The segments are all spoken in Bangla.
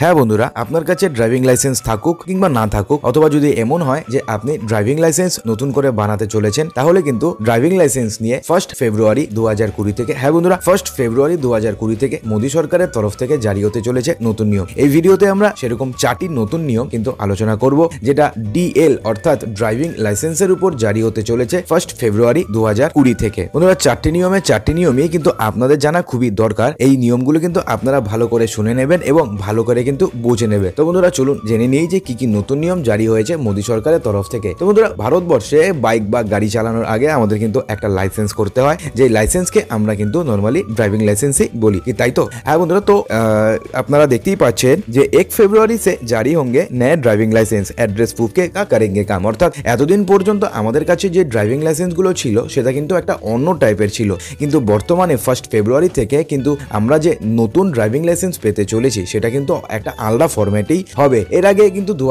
হ্যাঁ বন্ধুরা আপনার কাছে ড্রাইভিং লাইসেন্স থাকুক কিংবা না থাকুক অথবা যদি এমন হয় যে আপনি ড্রাইভিং লাইসেন্স নতুন করে বানাতে চলেছেন তাহলে কিন্তু ড্রাইভিং লাইসেন্স নিয়ে ফার্স্ট ফেব্রুয়ারি দু হাজার কুড়ি থেকে হ্যাঁ বন্ধুরা ফার্স্ট ফেব্রুয়ারি দু হাজার কুড়ি থেকে মোদী সরকারের তরফ থেকে জারি হতে চলেছে নতুন নিয়ম এই ভিডিওতে আমরা সেরকম চারটি নতুন নিয়ম কিন্তু আলোচনা করব যেটা ডিএল অর্থাৎ ড্রাইভিং লাইসেন্সের উপর জারি হতে চলেছে ফার্স্ট ফেব্রুয়ারি দু হাজার কুড়ি থেকে বন্ধুরা চারটি নিয়মে চারটি নিয়মই কিন্তু আপনাদের জানা খুবই দরকার এই নিয়মগুলো কিন্তু আপনারা ভালো করে শুনে নেবেন এবং ভালো করে কিন্তু বুঝে নেবে তো বন্ধুরা চলুন জেনে নিই যে কি কি নতুন নিয়ম জারি হয়েছে মোদী সরকারের তরফ থেকে তো বন্ধুরা ভারতবর্ষে বাইক বা গাড়ি চালানোর আগে আমাদের কিন্তু একটা লাইসেন্স করতে হয় যে লাইসেন্সকে আমরা কিন্তু নর্মালি ড্রাইভিং লাইসেন্সই বলি তাই তো হ্যাঁ বন্ধুরা তো আপনারা দেখতেই পাচ্ছেন যে এক ফেব্রুয়ারি সে জারি হোঙ্গে ন্যায় ড্রাইভিং লাইসেন্স অ্যাড্রেস প্রুফকে কা কারেঙ্গে কাম অর্থাৎ এতদিন পর্যন্ত আমাদের কাছে যে ড্রাইভিং লাইসেন্সগুলো ছিল সেটা কিন্তু একটা অন্য টাইপের ছিল কিন্তু বর্তমানে ফার্স্ট ফেব্রুয়ারি থেকে কিন্তু আমরা যে নতুন ড্রাইভিং লাইসেন্স পেতে চলেছি সেটা কিন্তু একটা আলাদা ফরম্যাটেই হবে এর আগে কিন্তু দু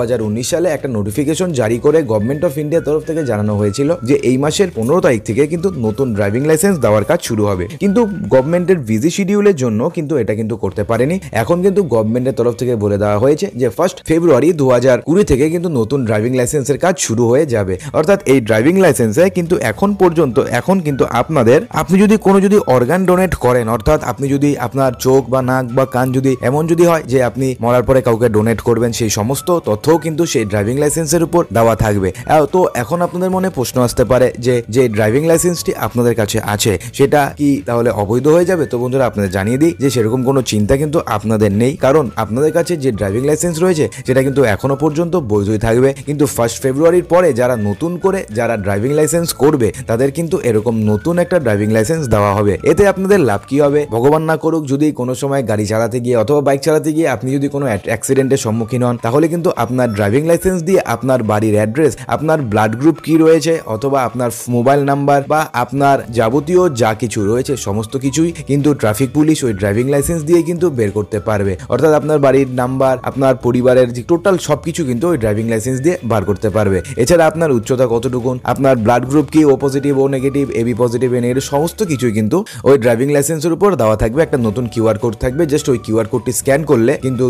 সালে একটা নোটিফিকেশন জারি করে গভর্নমেন্ট অফ ইন্ডিয়ার তরফ থেকে জানানো হয়েছিল যে এই মাসের পনেরো তারিখ থেকে কিন্তু নতুন ড্রাইভিং লাইসেন্স দেওয়ার কাজ শুরু হবে কিন্তু গভর্নমেন্টের বিজি শিডিউলের জন্য কিন্তু এটা কিন্তু করতে পারেনি এখন কিন্তু গভর্নমেন্টের তরফ থেকে বলে দেওয়া হয়েছে যে ফার্স্ট ফেব্রুয়ারি দু কুড়ি থেকে কিন্তু নতুন ড্রাইভিং লাইসেন্সের কাজ শুরু হয়ে যাবে অর্থাৎ এই ড্রাইভিং লাইসেন্সে কিন্তু এখন পর্যন্ত এখন কিন্তু আপনাদের আপনি যদি কোনো যদি অর্গান ডোনেট করেন অর্থাৎ আপনি যদি আপনার চোখ বা নাক বা কান যদি এমন যদি হয় যে আপনি মরার পরে কাউকে ডোনেট করবেন সেই সমস্ত তথ্যও কিন্তু সেই ড্রাইভিং লাইসেন্সের উপর দেওয়া থাকবে তো এখন আপনাদের মনে প্রশ্ন আসতে পারে যে যে ড্রাইভিং লাইসেন্সটি আপনাদের কাছে আছে সেটা কি তাহলে অবৈধ হয়ে যাবে তো বন্ধুরা আপনাদের জানিয়ে দিই যে সেরকম কোনো চিন্তা কিন্তু আপনাদের নেই কারণ আপনাদের কাছে যে ড্রাইভিং লাইসেন্স রয়েছে সেটা কিন্তু এখনো পর্যন্ত বৈধই থাকবে কিন্তু ফার্স্ট ফেব্রুয়ারির পরে যারা নতুন করে যারা ড্রাইভিং লাইসেন্স করবে তাদের কিন্তু এরকম নতুন একটা ড্রাইভিং লাইসেন্স দেওয়া হবে এতে আপনাদের লাভ কি হবে ভগবান না করুক যদি কোনো সময় গাড়ি চালাতে গিয়ে অথবা বাইক চালাতে গিয়ে আপনি যদি যদি কোনো অ্যাক্সিডেন্টের সম্মুখীন হন তাহলে কিন্তু আপনার ড্রাইভিং লাইসেন্স দিয়ে আপনার বাড়ির অ্যাড্রেস আপনার ব্লাড গ্রুপ কি রয়েছে অথবা আপনার মোবাইল নাম্বার বা আপনার যাবতীয় যা কিছু রয়েছে সমস্ত কিছুই কিন্তু ট্রাফিক পুলিশ ওই ড্রাইভিং লাইসেন্স দিয়ে কিন্তু বের করতে পারবে অর্থাৎ আপনার বাড়ির নাম্বার আপনার পরিবারের টোটাল সব কিছু কিন্তু ওই ড্রাইভিং লাইসেন্স দিয়ে বার করতে পারবে এছাড়া আপনার উচ্চতা কতটুকু আপনার ব্লাড গ্রুপ কি O positive O negative AB positive A এর সমস্ত কিছুই কিন্তু ওই ড্রাইভিং লাইসেন্সের উপর দেওয়া থাকবে একটা নতুন কিউআর কোড থাকবে জাস্ট ওই কিউআর কোডটি স্ক্যান করলে কিন্তু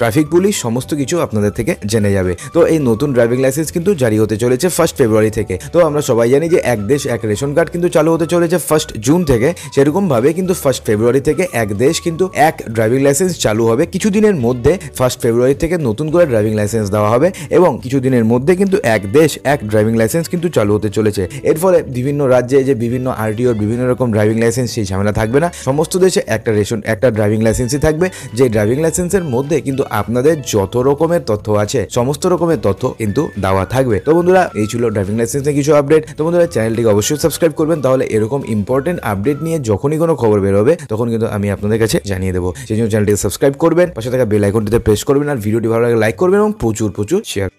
ট্রাফিক পুলিশ সমস্ত কিছু আপনাদের থেকে জেনে যাবে তো এই নতুন ড্রাইভিং লাইসেন্স কিন্তু জারি হতে চলেছে ফার্স্ট ফেব্রুয়ারি থেকে তো আমরা সবাই জানি যে এক দেশ এক রেশন কার্ড কিন্তু চালু হতে চলেছে ফার্স্ট জুন থেকে সেরকমভাবে কিন্তু ফার্স্ট ফেব্রুয়ারি থেকে এক দেশ কিন্তু এক ড্রাইভিং লাইসেন্স চালু হবে কিছুদিনের মধ্যে ফার্স্ট ফেব্রুয়ারি থেকে নতুন করে ড্রাইভিং লাইসেন্স দেওয়া হবে এবং কিছু দিনের মধ্যে কিন্তু এক দেশ এক ড্রাইভিং লাইসেন্স কিন্তু চালু হতে চলেছে এর ফলে বিভিন্ন রাজ্যে যে বিভিন্ন আরটিওর বিভিন্ন রকম ড্রাইভিং লাইসেন্স সেই ঝামেলা থাকবে না সমস্ত দেশে একটা রেশন একটা ড্রাইভিং লাইসেন্সই থাকবে যে ড্রাইভিং লাইসেন্সের মধ্যে কিন্তু আপনাদের যত রকমের তথ্য আছে সমস্ত রকমের তথ্য কিন্তু দেওয়া থাকবে তো বন্ধুরা এই ছিল ড্রাইভিং লাইসেন্স নিয়ে কিছু আপডেট তো বন্ধুরা চ্যানেলটিকে অবশ্যই সাবস্ক্রাইব করবেন তাহলে এরকম ইম্পর্টেন্ট আপডেট নিয়ে যখনই কোনো খবর বেরোবে তখন কিন্তু আমি আপনাদের কাছে জানিয়ে দেবো সেই জন্য চ্যানেলটিকে সাবস্ক্রাইব করবেন পাশে থাকা বেল আইকনটিতে প্রেস করবেন আর ভিডিওটি ভালো লাগে লাইক করবেন এবং প্রচুর প্রচুর শেয়ার